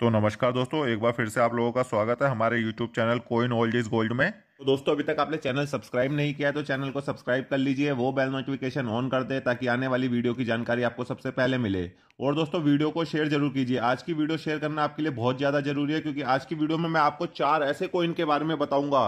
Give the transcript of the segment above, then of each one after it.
तो नमस्कार दोस्तों एक बार फिर से आप लोगों का स्वागत है हमारे YouTube channel coin old is gold में तो दोस्तों अभी तक आपने चैनल सब्सक्राइब नहीं किया तो चैनल को सब्सक्राइब कर लीजिए वो बेल नोटिफिकेशन ऑन कर दे ताकि आने वाली वीडियो की जानकारी आपको सबसे पहले मिले और दोस्तों वीडियो को शेयर जरूर कीजिए आज की वीडियो शेयर करना आपके लिए बहुत ज्यादा जरूरी है क्योंकि आज की वीडियो में मैं आपको चार ऐसे कोइन के बारे में बताऊंगा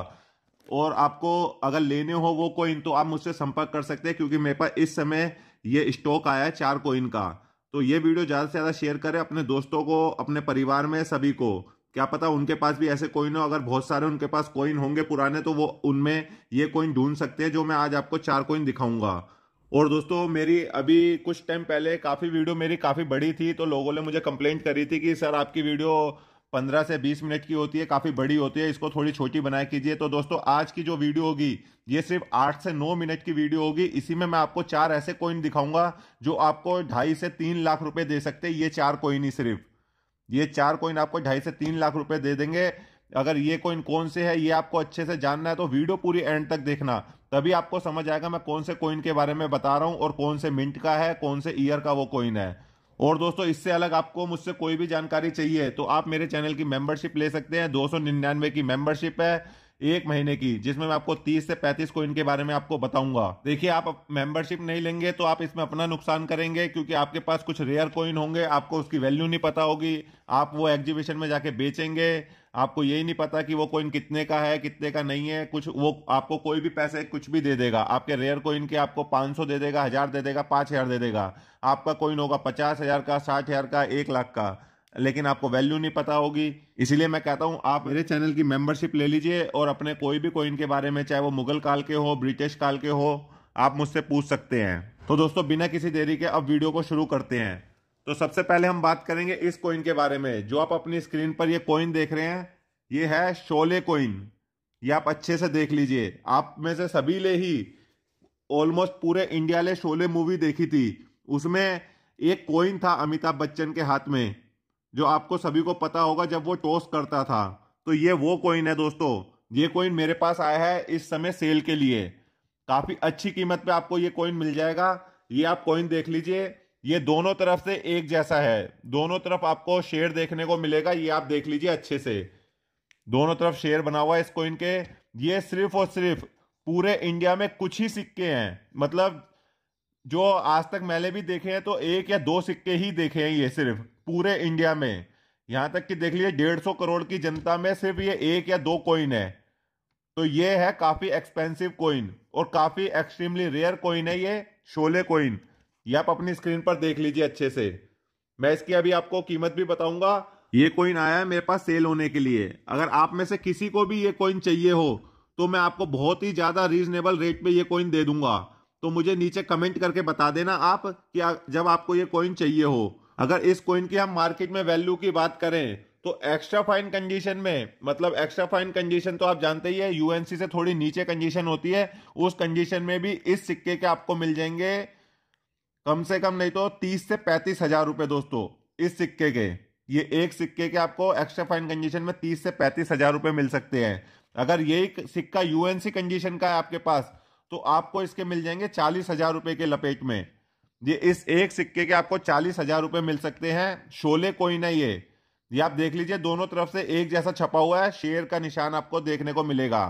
और आपको अगर लेने हो वो कोइन तो आप मुझसे संपर्क कर सकते हैं क्योंकि मेरे पास इस समय ये स्टॉक आया है चार कोइन का तो ये वीडियो ज़्यादा से ज़्यादा शेयर करें अपने दोस्तों को अपने परिवार में सभी को क्या पता उनके पास भी ऐसे कोइन हो अगर बहुत सारे उनके पास कोइन होंगे पुराने तो वो उनमें ये कोइन ढूंढ सकते हैं जो मैं आज आपको चार कोइन दिखाऊंगा और दोस्तों मेरी अभी कुछ टाइम पहले काफ़ी वीडियो मेरी काफ़ी बड़ी थी तो लोगों ने मुझे कंप्लेंट करी थी कि सर आपकी वीडियो पंद्रह से बीस मिनट की होती है काफ़ी बड़ी होती है इसको थोड़ी छोटी बनाया कीजिए तो दोस्तों आज की जो वीडियो होगी ये सिर्फ आठ से नौ मिनट की वीडियो होगी इसी में मैं आपको चार ऐसे कोइन दिखाऊंगा जो आपको ढाई से तीन लाख रुपए दे सकते हैं ये चार कोइन ही सिर्फ ये चार कोइन आपको ढाई से तीन लाख रुपए दे देंगे अगर ये कोइन कौन से है ये आपको अच्छे से जानना है तो वीडियो पूरी एंड तक देखना तभी आपको समझ आएगा मैं कौन से कोइन के बारे में बता रहा हूँ और कौन से मिंट का है कौन से ईयर का वो कोइन है और दोस्तों इससे अलग आपको मुझसे कोई भी जानकारी चाहिए तो आप मेरे चैनल की मेंबरशिप ले सकते हैं दो की मेंबरशिप है एक महीने की जिसमें मैं आपको 30 से 35 कोइन के बारे में आपको बताऊंगा देखिए आप मेंबरशिप नहीं लेंगे तो आप इसमें अपना नुकसान करेंगे क्योंकि आपके पास कुछ रेयर कोइन होंगे आपको उसकी वैल्यू नहीं पता होगी आप वो एग्जीबिशन में जाके बेचेंगे आपको यही नहीं पता कि वो कॉइन कितने का है कितने का नहीं है कुछ वो आपको कोई भी पैसे कुछ भी दे देगा आपके रेयर कॉइन के आपको पाँच सौ दे देगा हज़ार दे देगा पाँच हज़ार दे देगा आपका कॉइन होगा पचास हज़ार का साठ हज़ार का एक लाख का लेकिन आपको वैल्यू नहीं पता होगी इसीलिए मैं कहता हूँ आप मेरे चैनल की मेंबरशिप ले लीजिए और अपने कोई भी कॉइन के बारे में चाहे वो मुगल काल के हो ब्रिटिश काल के हो आप मुझसे पूछ सकते हैं तो दोस्तों बिना किसी देरी के अब वीडियो को शुरू करते हैं तो सबसे पहले हम बात करेंगे इस कॉइन के बारे में जो आप अपनी स्क्रीन पर ये कॉइन देख रहे हैं ये है शोले कॉइन ये आप अच्छे से देख लीजिए आप में से सभी ले ही ऑलमोस्ट पूरे इंडिया ने शोले मूवी देखी थी उसमें एक कॉइन था अमिताभ बच्चन के हाथ में जो आपको सभी को पता होगा जब वो टॉस करता था तो ये वो कॉइन है दोस्तों ये कॉइन मेरे पास आया है इस समय सेल के लिए काफ़ी अच्छी कीमत पे आपको ये कॉइन मिल जाएगा ये आप कॉइन देख लीजिए ये दोनों तरफ से एक जैसा है दोनों तरफ आपको शेयर देखने को मिलेगा ये आप देख लीजिए अच्छे से दोनों तरफ शेयर बना हुआ है इस कॉइन के ये सिर्फ और सिर्फ पूरे इंडिया में कुछ ही सिक्के हैं मतलब जो आज तक मैंने भी देखे हैं तो एक या दो सिक्के ही देखे हैं ये सिर्फ पूरे इंडिया में यहां तक कि देख लीजिए डेढ़ सौ करोड़ की जनता में सिर्फ ये एक या दो कॉइन है तो ये है काफी एक्सपेंसिव कॉइन और काफी एक्सट्रीमली रेयर कॉइन है ये शोले कॉइन ये आप अपनी स्क्रीन पर देख लीजिए अच्छे से मैं इसकी अभी आपको कीमत भी बताऊंगा ये कॉइन आया है मेरे पास सेल होने के लिए अगर आप में से किसी को भी ये कॉइन चाहिए हो तो मैं आपको बहुत ही ज़्यादा रीजनेबल रेट पे ये कॉइन दे दूंगा तो मुझे नीचे कमेंट करके बता देना आप कि जब आपको ये कॉइन चाहिए हो अगर इस कॉइन की हम मार्केट में वैल्यू की बात करें तो एक्स्ट्रा फाइन कंडीशन में मतलब एक्स्ट्रा फाइन कंडीशन तो आप जानते ही है यूएनसी से थोड़ी नीचे कंडीशन होती है उस कंडीशन में भी इस सिक्के के आपको मिल जाएंगे कम से कम नहीं तो तीस से पैंतीस हजार रुपए दोस्तों इस सिक्के के ये एक सिक्के के आपको एक्स्ट्रा फाइन कंडीशन में तीस से पैंतीस हजार रुपए मिल सकते हैं अगर यही सिक्का यूएनसी कंडीशन का है आपके पास तो आपको इसके मिल जाएंगे चालीस हजार रुपए के लपेट में ये इस एक सिक्के के आपको चालीस हजार रुपये मिल सकते हैं शोले कोई नहीं ये ये आप देख लीजिए दोनों तरफ से एक जैसा छपा हुआ है शेर का निशान आपको देखने को मिलेगा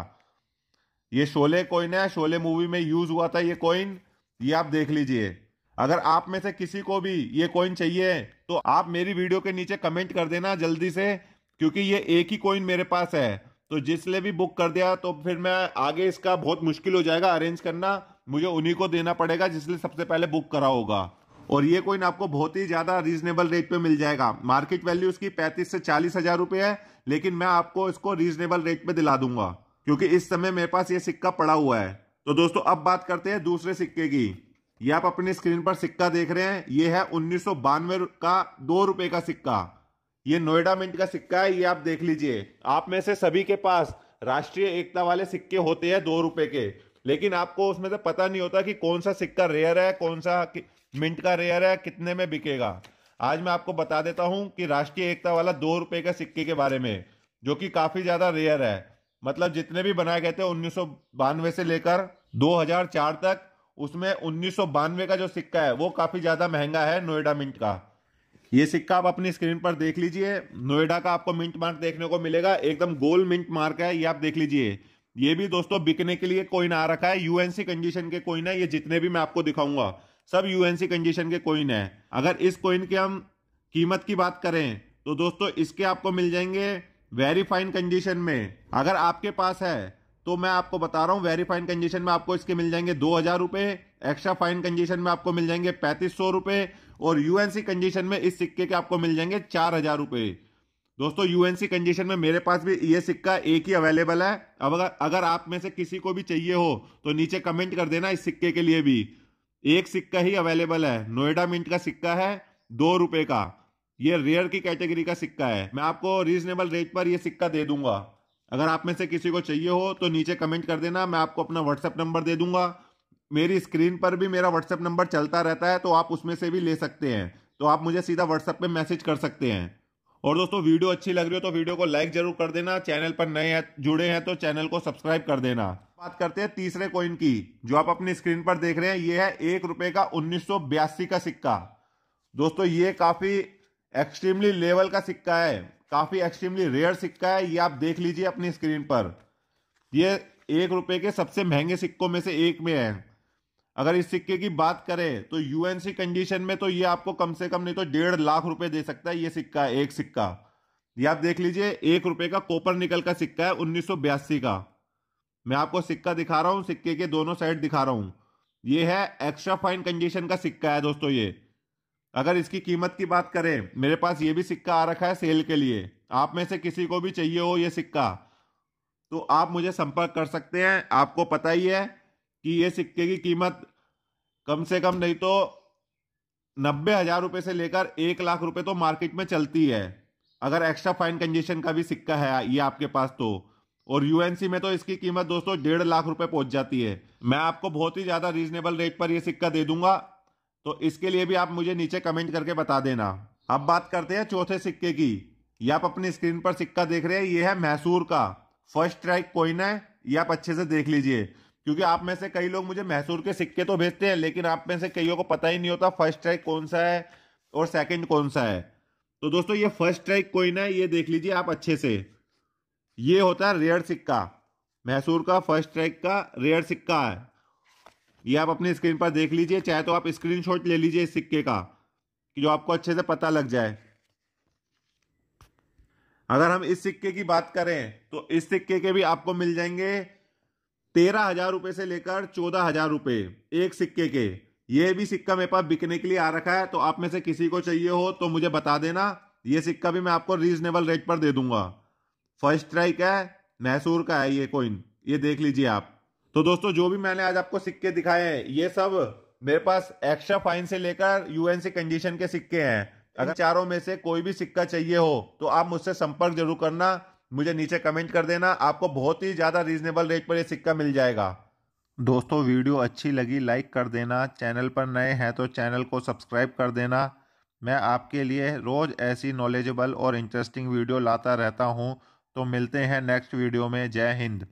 ये शोले कोइन है शोले मूवी में यूज हुआ था ये कोइन ये आप देख लीजिए अगर आप में से किसी को भी ये कॉइन चाहिए तो आप मेरी वीडियो के नीचे कमेंट कर देना जल्दी से क्योंकि ये एक ही कॉइन मेरे पास है तो जिसने भी बुक कर दिया तो फिर मैं आगे इसका बहुत मुश्किल हो जाएगा अरेंज करना मुझे उन्हीं को देना पड़ेगा जिसने सबसे पहले बुक करा होगा और ये कॉइन आपको बहुत ही ज़्यादा रीजनेबल रेट पे मिल जाएगा मार्केट वैल्यू इसकी पैंतीस से चालीस हज़ार रुपये है लेकिन मैं आपको इसको रीजनेबल रेट पे दिला दूंगा क्योंकि इस समय मेरे पास ये सिक्का पड़ा हुआ है तो दोस्तों अब बात करते हैं दूसरे सिक्के की ये आप अपनी स्क्रीन पर सिक्का देख रहे हैं ये है उन्नीस का दो रुपए का सिक्का ये नोएडा मिंट का सिक्का है ये आप देख लीजिए आप में से सभी के पास राष्ट्रीय एकता वाले सिक्के होते हैं दो रुपए के लेकिन आपको उसमें से पता नहीं होता कि कौन सा सिक्का रेयर है कौन सा मिंट का रेयर है कितने में बिकेगा आज मैं आपको बता देता हूं कि राष्ट्रीय एकता वाला दो रुपए के सिक्के के बारे में जो कि काफी ज्यादा रेयर है मतलब जितने भी बनाए गए थे उन्नीस से लेकर 2004 तक उसमें उन्नीस का जो सिक्का है वो काफी ज्यादा महंगा है नोएडा मिंट का ये सिक्का आप अपनी स्क्रीन पर देख लीजिए नोएडा का आपको मिंट मार्क देखने को मिलेगा एकदम गोल मिंट मार्क है ये आप देख लीजिए ये भी दोस्तों बिकने के लिए कोइन आ रखा है यूएनसी कंडीशन के कोइन है ये जितने भी मैं आपको दिखाऊंगा सब यूएनसी कंडीशन के कोइन है अगर इस कोइन की हम कीमत की बात करें तो दोस्तों इसके आपको मिल जाएंगे वेरी फाइन कंडीशन में अगर आपके पास है तो मैं आपको बता रहा हूं वेरीफाइन कंडीशन में आपको इसके मिल जाएंगे दो हजार रुपए एक्स्ट्रा फाइन कंडीशन में आपको मिल जाएंगे पैंतीस सौ रुपए और यूएनसी कंडीशन में इस सिक्के के आपको मिल जाएंगे चार हजार रुपए दोस्तों यूएनसी कंडीशन में मेरे पास भी ये सिक्का एक ही अवेलेबल है अब अगर अगर आप में से किसी को भी चाहिए हो तो नीचे कमेंट कर देना इस सिक्के के लिए भी एक सिक्का ही अवेलेबल है नोएडा मिंट का सिक्का है दो रुपए का ये रेयर की कैटेगरी का सिक्का है मैं आपको रीजनेबल रेट पर यह सिक्का दे दूंगा अगर आप में से किसी को चाहिए हो तो नीचे कमेंट कर देना मैं आपको अपना व्हाट्सएप नंबर दे दूंगा मेरी स्क्रीन पर भी मेरा व्हाट्सएप नंबर चलता रहता है तो आप उसमें से भी ले सकते हैं तो आप मुझे सीधा व्हाट्सएप पे मैसेज कर सकते हैं और दोस्तों वीडियो अच्छी लग रही हो तो वीडियो को लाइक जरूर कर देना चैनल पर नए है, जुड़े हैं तो चैनल को सब्सक्राइब कर देना बात करते हैं तीसरे कॉइन की जो आप अपनी स्क्रीन पर देख रहे हैं ये है एक रुपए का उन्नीस का सिक्का दोस्तों ये काफी एक्सट्रीमली लेवल का सिक्का है काफ़ी एक्सट्रीमली रेयर सिक्का है ये आप देख लीजिए अपनी स्क्रीन पर ये एक रुपए के सबसे महंगे सिक्कों में से एक में है अगर इस सिक्के की बात करें तो यूएनसी कंडीशन में तो ये आपको कम से कम नहीं तो डेढ़ लाख रुपए दे सकता है ये सिक्का एक सिक्का ये आप देख लीजिए एक रुपए का कोपर निकल का सिक्का है उन्नीस का मैं आपको सिक्का दिखा रहा हूँ सिक्के के दोनों साइड दिखा रहा हूँ ये है एक्स्ट्रा फाइन कंडीशन का सिक्का है दोस्तों ये अगर इसकी कीमत की बात करें मेरे पास ये भी सिक्का आ रखा है सेल के लिए आप में से किसी को भी चाहिए हो ये सिक्का तो आप मुझे संपर्क कर सकते हैं आपको पता ही है कि ये सिक्के की कीमत कम से कम नहीं तो नब्बे हज़ार रुपये से लेकर एक लाख रुपए तो मार्केट में चलती है अगर एक्स्ट्रा फाइन कंजेशन का भी सिक्का है ये आपके पास तो और यूएनसी में तो इसकी कीमत दोस्तों डेढ़ लाख रुपए पहुंच जाती है मैं आपको बहुत ही ज़्यादा रीजनेबल रेट पर यह सिक्का दे दूंगा तो इसके लिए भी आप मुझे नीचे कमेंट करके बता देना अब बात करते हैं चौथे सिक्के की ये आप अपनी स्क्रीन पर सिक्का देख रहे हैं ये है मैसूर का फर्स्ट स्ट्राइक कोइन है ये आप अच्छे से देख लीजिए क्योंकि आप में से कई लोग मुझे मैसूर के सिक्के तो भेजते हैं लेकिन आप में से कईयों को पता ही नहीं होता फर्स्ट स्ट्राइक कौन सा है और सेकेंड कौन सा है तो दोस्तों ये फर्स्ट स्ट्राइक कोइन है ये देख लीजिए आप अच्छे से ये होता है रेयर सिक्का मैसूर का फर्स्ट स्ट्राइक का रेयर सिक्का है ये आप अपने स्क्रीन पर देख लीजिए चाहे तो आप स्क्रीनशॉट ले लीजिए इस सिक्के का कि जो आपको अच्छे से पता लग जाए अगर हम इस सिक्के की बात करें तो इस सिक्के के भी आपको मिल जाएंगे तेरह हजार रुपए से लेकर चौदह हजार रुपए एक सिक्के के ये भी सिक्का मेरे पास बिकने के लिए आ रखा है तो आप में से किसी को चाहिए हो तो मुझे बता देना ये सिक्का भी मैं आपको रीजनेबल रेट पर दे दूंगा फर्स्ट स्ट्राइक है मैसूर का है ये कोइन ये देख लीजिए आप तो दोस्तों जो भी मैंने आज आपको सिक्के दिखाए हैं ये सब मेरे पास एक्स्ट्रा फाइन से लेकर यूएनसी कंडीशन के सिक्के हैं अगर चारों में से कोई भी सिक्का चाहिए हो तो आप मुझसे संपर्क जरूर करना मुझे नीचे कमेंट कर देना आपको बहुत ही ज़्यादा रीजनेबल रेट पर यह सिक्का मिल जाएगा दोस्तों वीडियो अच्छी लगी लाइक कर देना चैनल पर नए हैं तो चैनल को सब्सक्राइब कर देना मैं आपके लिए रोज़ ऐसी नॉलेजेबल और इंटरेस्टिंग वीडियो लाता रहता हूँ तो मिलते हैं नेक्स्ट वीडियो में जय हिंद